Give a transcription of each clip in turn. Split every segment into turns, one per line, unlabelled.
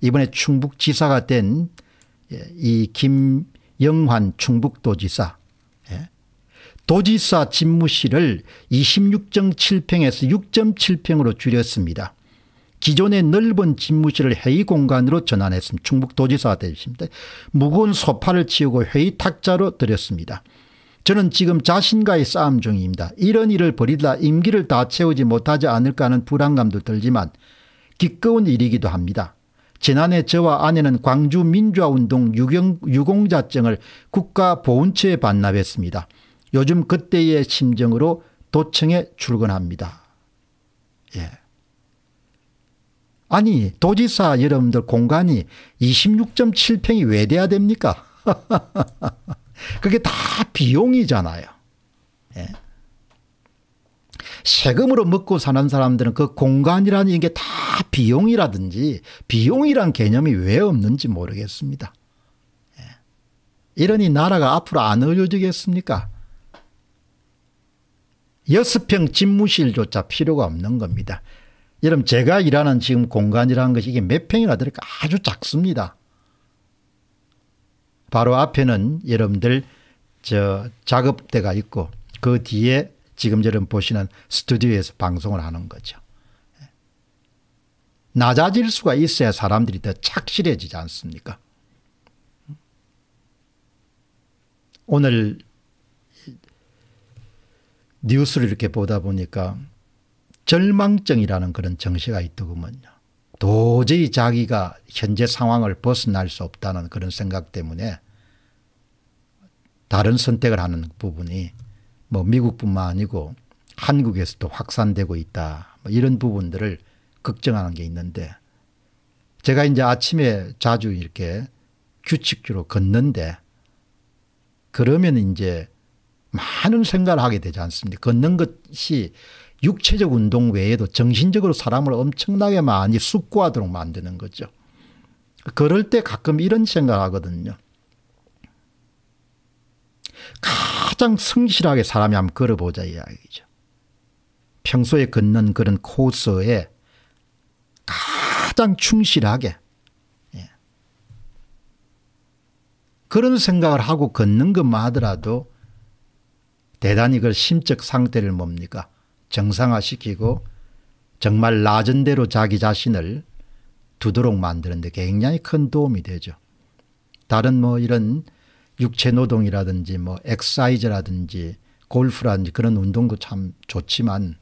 이번에 충북지사가 된이 예, 김영환 충북도지사 예, 도지사 집무실을 26.7평에서 6.7평으로 줄였습니다. 기존의 넓은 집무실을 회의 공간으로 전환했습니다. 충북도지사가 되십니다. 무거운 소파를 치우고 회의 탁자로 드렸습니다. 저는 지금 자신과의 싸움 중입니다. 이런 일을 벌이다 임기를 다 채우지 못하지 않을까 하는 불안감도 들지만 기꺼운 일이기도 합니다. 지난해 저와 아내는 광주민주화운동 유공자증을 국가보훈처에 반납했습니다. 요즘 그때의 심정으로 도청에 출근합니다. 예. 아니 도지사 여러분들 공간이 26.7평이 왜 돼야 됩니까? 그게 다 비용이잖아요. 예. 세금으로 먹고 사는 사람들은 그 공간이라는 게 다 비용이라든지 비용이란 개념이 왜 없는지 모르겠습니다. 예. 이러니 나라가 앞으로 안 어려지겠습니까? 여섯 평 집무실조차 필요가 없는 겁니다. 여러분 제가 일하는 지금 공간이라는 것이 이게 몇 평이나 될까 아주 작습니다. 바로 앞에는 여러분들 저 작업대가 있고 그 뒤에 지금 처럼 보시는 스튜디오에서 방송을 하는 거죠. 예. 낮아질 수가 있어야 사람들이 더 착실해지지 않습니까? 오늘 뉴스를 이렇게 보다 보니까 절망증이라는 그런 정시가 있더군요. 도저히 자기가 현재 상황을 벗어날 수 없다는 그런 생각 때문에 다른 선택을 하는 부분이 뭐 미국뿐만 아니고 한국에서도 확산되고 있다. 뭐 이런 부분들을 걱정하는 게 있는데 제가 이제 아침에 자주 이렇게 규칙적으로 걷는데 그러면 이제 많은 생각을 하게 되지 않습니까? 걷는 것이 육체적 운동 외에도 정신적으로 사람을 엄청나게 많이 숙고하도록 만드는 거죠. 그럴 때 가끔 이런 생각을 하거든요. 가장 성실하게 사람이 한번 걸어보자 이야기죠. 평소에 걷는 그런 코스에 가장 충실하게 예. 그런 생각을 하고 걷는 것만 하더라도 대단히 그 심적 상태를 뭡니까 정상화시키고 정말 낮은 대로 자기 자신을 두도록 만드는데 굉장히 큰 도움이 되죠. 다른 뭐 이런 육체 노동이라든지 뭐 엑사이즈라든지 골프라든지 그런 운동도 참 좋지만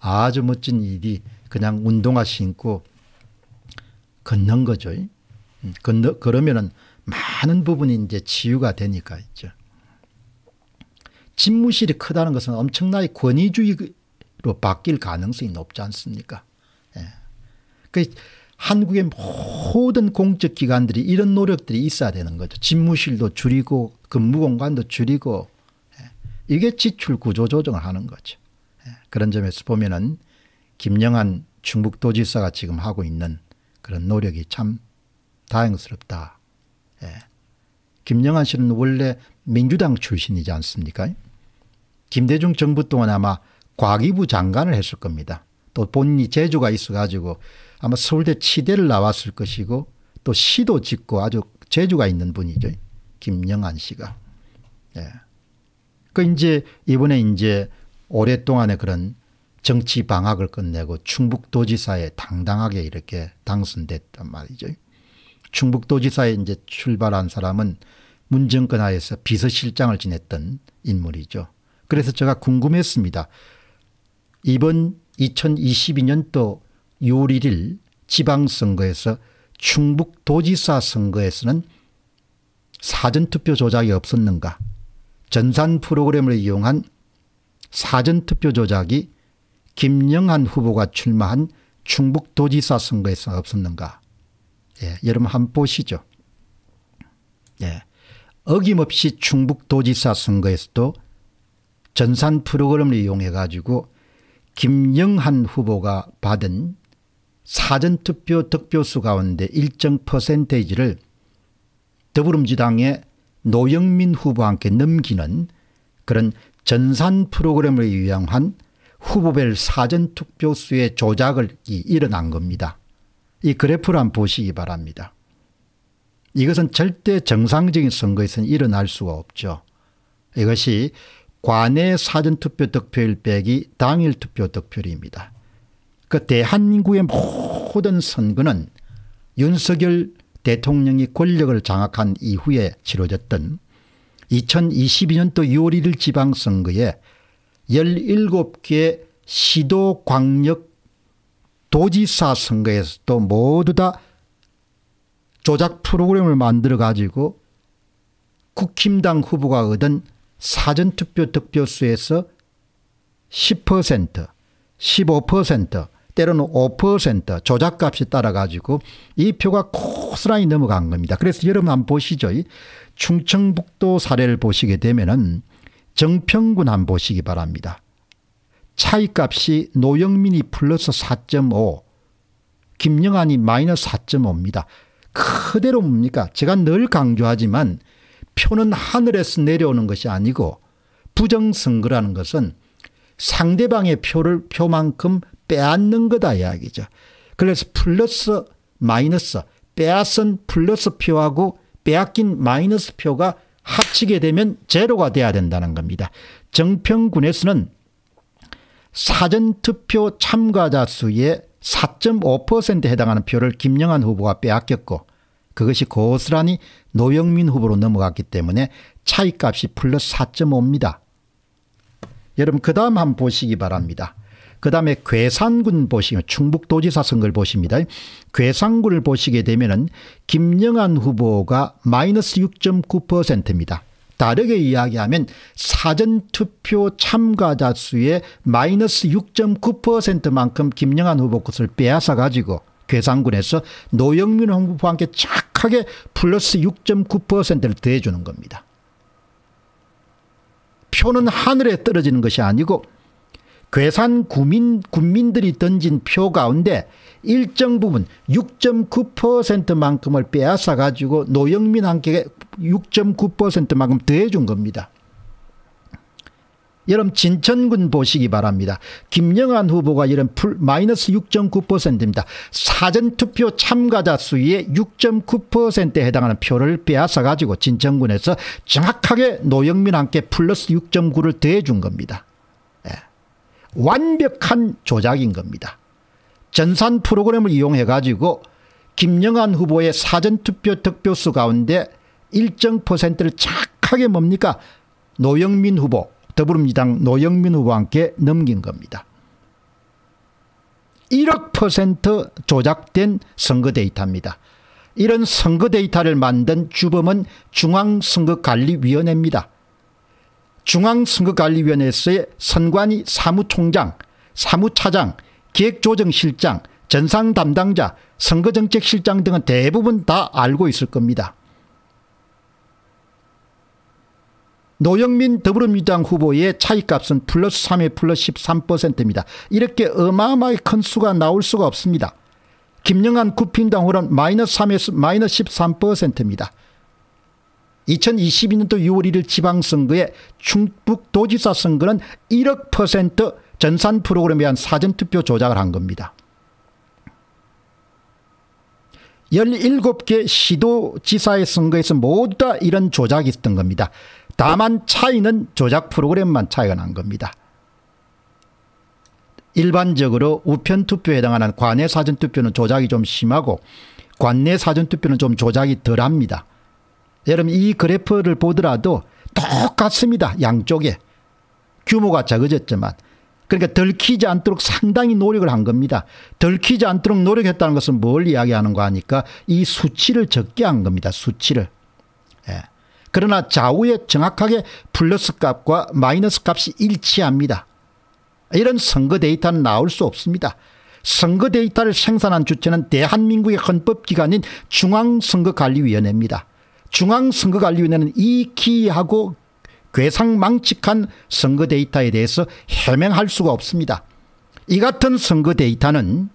아주 멋진 일이 그냥 운동화 신고 걷는 거죠. 건너, 음, 그러면은 많은 부분이 이제 치유가 되니까 있죠. 집무실이 크다는 것은 엄청나게 권위주의로 바뀔 가능성이 높지 않습니까? 예. 그 한국의 모든 공적 기관들이 이런 노력들이 있어야 되는 거죠. 집무실도 줄이고 근무 공간도 줄이고 예, 이게 지출 구조 조정을 하는 거죠. 예, 그런 점에서 보면은 김영한 충북도지사가 지금 하고 있는 그런 노력이 참 다행스럽다. 예, 김영한 씨는 원래 민주당 출신이지 않습니까? 김대중 정부 동안 아마 과기부 장관을 했을 겁니다. 또 본인이 재주가 있어가지고 아마 서울대 치대를 나왔을 것이고 또 시도 짓고 아주 재주가 있는 분이죠. 김영환 씨가. 예. 그 이제 이번에 이제 오랫동안의 그런 정치 방학을 끝내고 충북도지사에 당당하게 이렇게 당선됐단 말이죠. 충북도지사에 이제 출발한 사람은 문정권 하에서 비서실장을 지냈던 인물이죠. 그래서 제가 궁금했습니다. 이번 2022년도 6월 1일 지방선거에서 충북도지사 선거에서는 사전투표 조작이 없었는가 전산 프로그램을 이용한 사전투표 조작이 김영한 후보가 출마한 충북도지사 선거에서 없었는가 예, 여러분 한번 보시죠. 예, 어김없이 충북도지사 선거에서도 전산 프로그램을 이용해 가지고 김영한 후보가 받은 사전투표 득표수 가운데 일정 퍼센테이지를 더불어민주당의 노영민 후보와 함께 넘기는 그런 전산 프로그램을 이용한 후보별 사전투표수의 조작을 일어난 겁니다. 이 그래프를 한번 보시기 바랍니다. 이것은 절대 정상적인 선거에서는 일어날 수가 없죠. 이것이 관내 사전투표 득표율 빼기 당일 투표 득표율입니다. 그 대한민국의 모든 선거는 윤석열 대통령이 권력을 장악한 이후에 치러졌던 2022년도 6월 1일 지방선거에 17개 시도광역 도지사 선거에서도 모두 다 조작 프로그램을 만들어 가지고 국힘당 후보가 얻은 사전투표 득표수에서 10% 15% 때로는 5% 조작값이 따라가지고 이 표가 코스란히 넘어간 겁니다. 그래서 여러분 한번 보시죠. 충청북도 사례를 보시게 되면은 정평군 한번 보시기 바랍니다. 차이값이 노영민이 플러스 4.5 김영환이 마이너스 4.5입니다. 그대로 뭡니까 제가 늘 강조하지만 표는 하늘에서 내려오는 것이 아니고 부정선거라는 것은 상대방의 표를 표만큼 빼앗는 거다 이야기죠. 그래서 플러스 마이너스 빼앗은 플러스 표하고 빼앗긴 마이너스 표가 합치게 되면 제로가 돼야 된다는 겁니다. 정평군에서는 사전투표 참가자 수의 4.5%에 해당하는 표를 김영환 후보가 빼앗겼고 그것이 고스란히 노영민 후보로 넘어갔기 때문에 차이값이 플러스 4.5입니다. 여러분 그 다음 한번 보시기 바랍니다. 그 다음에 괴산군 보시면 충북도지사 선거를 보십니다. 괴산군을 보시게 되면은 김영환 후보가 마이너스 6.9%입니다. 다르게 이야기하면 사전투표 참가자 수의 마이너스 6.9%만큼 김영환 후보 것을 빼앗아 가지고 괴산군에서 노영민 홍보와 함께 착하게 플러스 6.9%를 더해주는 겁니다. 표는 하늘에 떨어지는 것이 아니고 괴산 구민, 군민들이 던진 표 가운데 일정 부분 6.9%만큼을 빼앗아 가지고 노영민 한께 6.9%만큼 더해준 겁니다. 여러분 진천군 보시기 바랍니다. 김영환 후보가 이런 풀 마이너스 6.9%입니다. 사전투표 참가자 수의 6.9%에 해당하는 표를 빼앗아 가지고 진천군에서 정확하게 노영민한께 플러스 6.9를 더해준 겁니다. 완벽한 조작인 겁니다. 전산 프로그램을 이용해 가지고 김영환 후보의 사전투표 득표수 가운데 일정 퍼센트를 착하게 뭡니까 노영민 후보 더불어민주당 노영민 후보와 함께 넘긴 겁니다. 1억 퍼센트 조작된 선거 데이터입니다. 이런 선거 데이터를 만든 주범은 중앙선거관리위원회입니다. 중앙선거관리위원회에서의 선관위 사무총장, 사무차장, 기획조정실장, 전상담당자, 선거정책실장 등은 대부분 다 알고 있을 겁니다. 노영민 더불어민주당 후보의 차이값은 플러스 3에 플러스 13%입니다. 이렇게 어마어마히 큰 수가 나올 수가 없습니다. 김영한 국힘당 후는 마이너스 3에서 마이너스 13%입니다. 2022년도 6월 1일 지방선거에 충북도지사 선거는 1억 퍼센트 전산 프로그램에 의한 사전투표 조작을 한 겁니다. 17개 시도지사의 선거에서 모두 다 이런 조작이 있던 겁니다. 다만 차이는 조작 프로그램만 차이가 난 겁니다. 일반적으로 우편투표에 해당하는 관내 사전투표는 조작이 좀 심하고 관내 사전투표는 좀 조작이 덜합니다. 여러분 이 그래프를 보더라도 똑같습니다. 양쪽에. 규모가 작아졌지만. 그러니까 들키지 않도록 상당히 노력을 한 겁니다. 들키지 않도록 노력했다는 것은 뭘 이야기하는 거 하니까 이 수치를 적게 한 겁니다. 수치를. 예. 그러나 좌우에 정확하게 플러스 값과 마이너스 값이 일치합니다. 이런 선거 데이터는 나올 수 없습니다. 선거 데이터를 생산한 주체는 대한민국의 헌법기관인 중앙선거관리위원회입니다. 중앙선거관리위원회는 이 기이하고 괴상망측한 선거 데이터에 대해서 해명할 수가 없습니다. 이 같은 선거 데이터는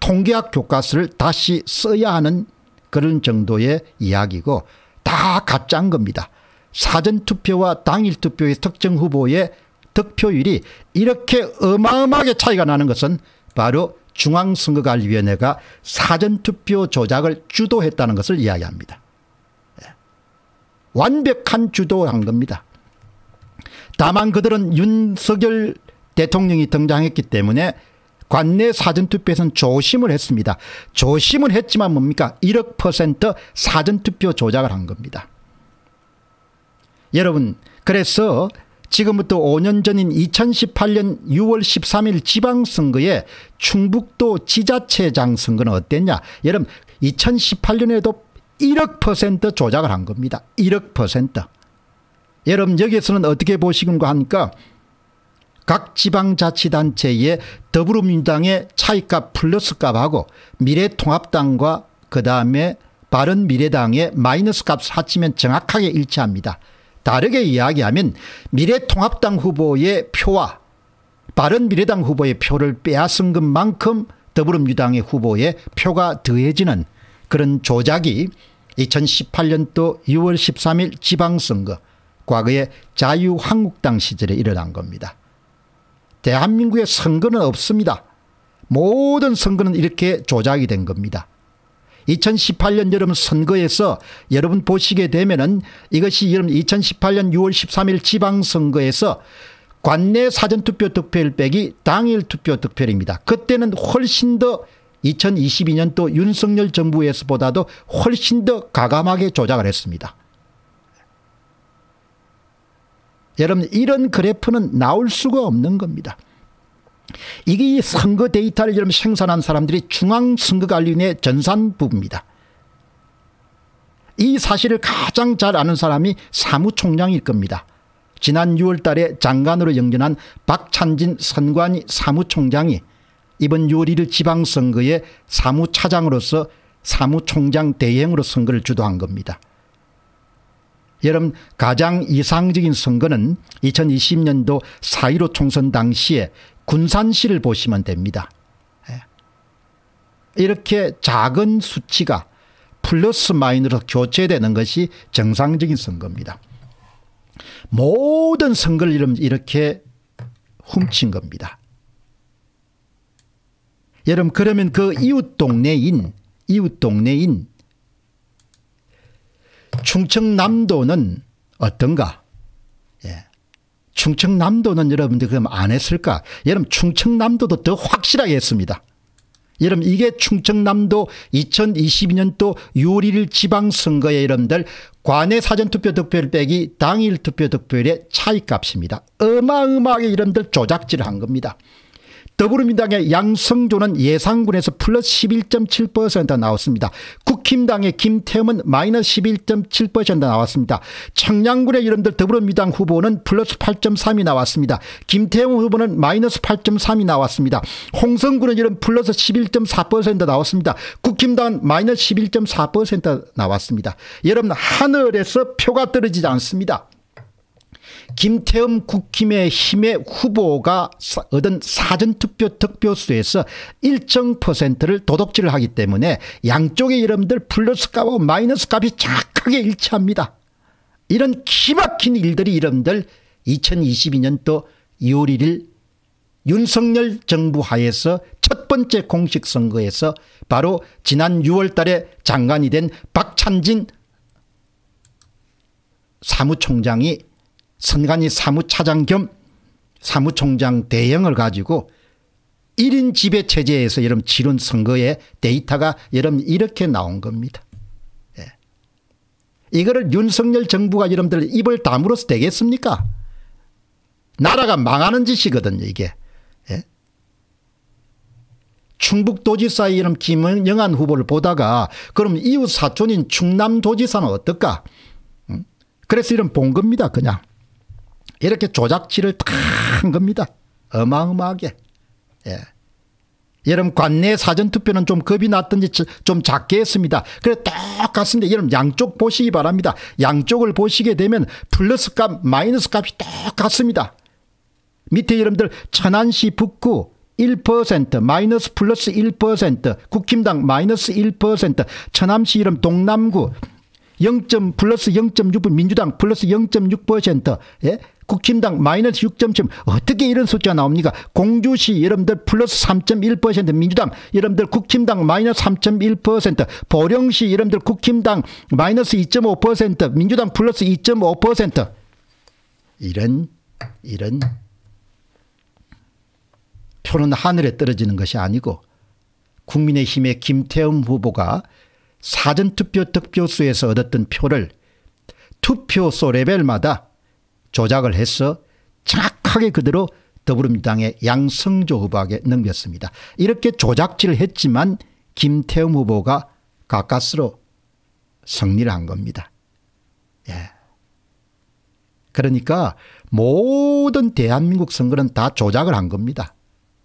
통계학 교과서를 다시 써야 하는 그런 정도의 이야기고 다 가짜인 겁니다. 사전투표와 당일투표의 특정 후보의 득표율이 이렇게 어마어마하게 차이가 나는 것은 바로 중앙선거관리위원회가 사전투표 조작을 주도했다는 것을 이야기합니다. 완벽한 주도한 겁니다. 다만 그들은 윤석열 대통령이 등장했기 때문에 관내 사전투표에서는 조심을 했습니다. 조심을 했지만 뭡니까? 1억 퍼센트 사전투표 조작을 한 겁니다. 여러분 그래서 지금부터 5년 전인 2018년 6월 13일 지방선거에 충북도 지자체장 선거는 어땠냐. 여러분 2018년에도 1억 퍼센트 조작을 한 겁니다. 1억 퍼센트. 여러분 여기에서는 어떻게 보시는가 하니까 각 지방자치단체의 더불어민주당의 차이값 플러스값하고 미래통합당과 그 다음에 바른미래당의 마이너스값을 합치면 정확하게 일치합니다. 다르게 이야기하면 미래통합당 후보의 표와 바른미래당 후보의 표를 빼앗은 것만큼 더불어민주당의 후보의 표가 더해지는 그런 조작이 2018년도 6월 13일 지방선거 과거의 자유한국당 시절에 일어난 겁니다. 대한민국에 선거는 없습니다. 모든 선거는 이렇게 조작이 된 겁니다. 2018년 여름 선거에서 여러분 보시게 되면은 이것이 여름 2018년 6월 13일 지방선거에서 관내 사전투표 득표율 빼기 당일 투표 득표율입니다. 그때는 훨씬 더 2022년도 윤석열 정부에서보다도 훨씬 더 가감하게 조작을 했습니다. 여러분 이런 그래프는 나올 수가 없는 겁니다. 이게 선거 데이터를 여러분 생산한 사람들이 중앙선거관리위원회 전산부입니다. 이 사실을 가장 잘 아는 사람이 사무총장일 겁니다. 지난 6월 달에 장관으로 영전한 박찬진 선관위 사무총장이 이번 6월 1일 지방선거에 사무차장으로서 사무총장 대행으로 선거를 주도한 겁니다. 여러분 가장 이상적인 선거는 2020년도 4.15 총선 당시에 군산시를 보시면 됩니다. 예. 이렇게 작은 수치가 플러스 마이너스 교체되는 것이 정상적인 선거입니다. 모든 선거를 이렇게 훔친 겁니다. 여러분 그러면 그 이웃 동네인 이웃 동네인 충청남도는 어떤가? 예. 충청남도는 여러분들 그럼 안 했을까? 여러분 충청남도도 더 확실하게 했습니다. 여러분 이게 충청남도 2022년도 6월 1일 지방선거에 여러분들 관내 사전투표 득표율 빼기 당일 투표 득표율의 차이값입니다. 어마어마하게 여러분들 조작질을 한 겁니다. 더불어민당의 양성조는 예상군에서 플러스 11.7% 나왔습니다. 국힘당의 김태흠은 마이너스 11.7% 나왔습니다. 청량군의 이름들 더불어민당 후보는 플러스 8.3이 나왔습니다. 김태흠 후보는 마이너스 8.3이 나왔습니다. 홍성군의 이름 플러스 11.4% 나왔습니다. 국힘당은 마이너스 11.4% 나왔습니다. 여러분 하늘에서 표가 떨어지지 않습니다. 김태흠 국힘의힘의 후보가 얻은 사전투표 득표수에서 일정 퍼센트를 도둑질을 하기 때문에 양쪽의 이름들 플러스 값하고 마이너스 값이 정하게 일치합니다. 이런 기막힌 일들이 이름들 2022년도 2월 1일 윤석열 정부 하에서 첫 번째 공식 선거에서 바로 지난 6월 달에 장관이 된 박찬진 사무총장이 선관위 사무차장 겸 사무총장 대행을 가지고 1인 지배 체제에서 여러분 치른 선거의 데이터가 여러분 이렇게 나온 겁니다. 예. 이거를 윤석열 정부가 여러분들 입을 담으로써 되겠습니까? 나라가 망하는 짓이거든요 이게. 예. 충북도지사의 이름 김영한 후보를 보다가 그럼 이웃 사촌인 충남도지사는 어떨까? 음? 그래서 이런 본 겁니다 그냥. 이렇게 조작질을 다한 겁니다. 어마어마하게. 예. 여러분 관내 사전투표는 좀 겁이 났던지좀 작게 했습니다. 그래 똑같습니다. 여러분 양쪽 보시기 바랍니다. 양쪽을 보시게 되면 플러스 값 마이너스 값이 똑같습니다. 밑에 여러분들 천안시 북구 1% 마이너스 플러스 1% 국힘당 마이너스 1% 천암시 이름 동남구 0. 플러스 0.6 민주당 플러스 0.6% 예? 국힘당 마이너스 6.7 어떻게 이런 숫자 나옵니까? 공주시 여러분들 플러스 3.1% 민주당 여러분들 국힘당 마이너스 3.1% 보령시 여러분들 국힘당 마이너스 2.5% 민주당 플러스 2.5% 이런 이런 표는 하늘에 떨어지는 것이 아니고 국민의힘의 김태흠 후보가 사전투표 득표수에서 얻었던 표를 투표소 레벨마다 조작을 해서 정확하게 그대로 더불어민주당의 양성조 후보에게 넘겼습니다. 이렇게 조작질을 했지만 김태흠 후보가 가까스로 승리를 한 겁니다. 예. 그러니까 모든 대한민국 선거는 다 조작을 한 겁니다.